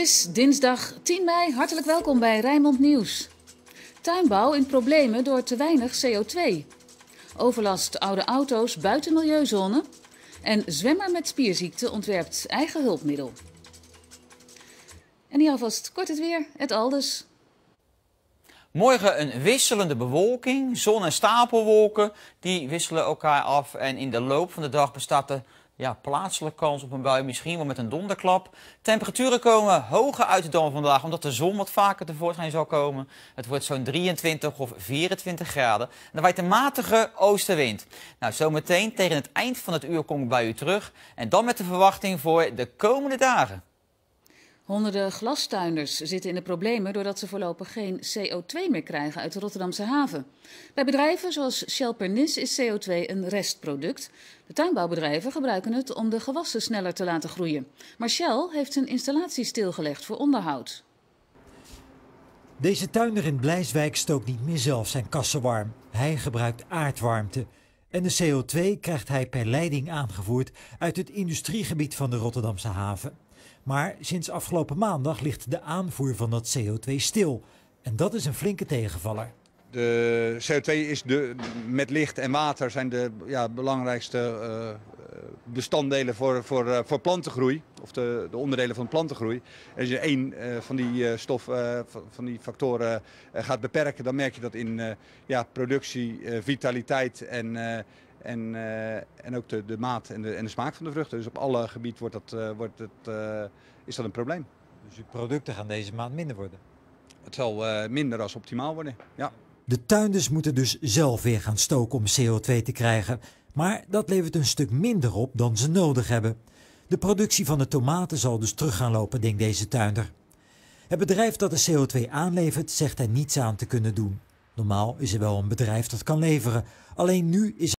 is dinsdag 10 mei. Hartelijk welkom bij Rijnmond Nieuws. Tuinbouw in problemen door te weinig CO2. Overlast oude auto's buiten milieuzone. En zwemmer met spierziekte ontwerpt eigen hulpmiddel. En hier alvast kort het weer, het aldus. Morgen een wisselende bewolking, zon- en stapelwolken. Die wisselen elkaar af en in de loop van de dag bestaat er ja, plaatselijk kans op een bui, misschien wel met een donderklap. Temperaturen komen hoger uit dan vandaag, omdat de zon wat vaker tevoorschijn zal komen. Het wordt zo'n 23 of 24 graden. En dan waait een matige oostenwind. Nou, zometeen tegen het eind van het uur kom ik bij u terug. En dan met de verwachting voor de komende dagen. Honderden glastuinders zitten in de problemen doordat ze voorlopig geen CO2 meer krijgen uit de Rotterdamse haven. Bij bedrijven zoals Shell Pernis is CO2 een restproduct. De tuinbouwbedrijven gebruiken het om de gewassen sneller te laten groeien. Maar Shell heeft zijn installatie stilgelegd voor onderhoud. Deze tuinder in Blijswijk stookt niet meer zelf zijn kassen warm. Hij gebruikt aardwarmte. En de CO2 krijgt hij per leiding aangevoerd uit het industriegebied van de Rotterdamse haven. Maar sinds afgelopen maandag ligt de aanvoer van dat CO2 stil. En dat is een flinke tegenvaller. De CO2 is de, met licht en water zijn de ja, belangrijkste eh, bestanddelen voor, voor, eh, voor plantengroei, of de, de onderdelen van plantengroei. En als je één eh, van die eh, stof, van die factoren gaat beperken, dan merk je dat in ja, productie, vitaliteit en, en, en ook de, de maat en de, en de smaak van de vruchten. Dus op alle gebieden wordt dat, wordt het, is dat een probleem. Dus je producten gaan deze maand minder worden? Het zal minder als optimaal worden, ja. De tuinders moeten dus zelf weer gaan stoken om CO2 te krijgen. Maar dat levert een stuk minder op dan ze nodig hebben. De productie van de tomaten zal dus terug gaan lopen, denkt deze tuinder. Het bedrijf dat de CO2 aanlevert zegt er niets aan te kunnen doen. Normaal is er wel een bedrijf dat kan leveren, alleen nu is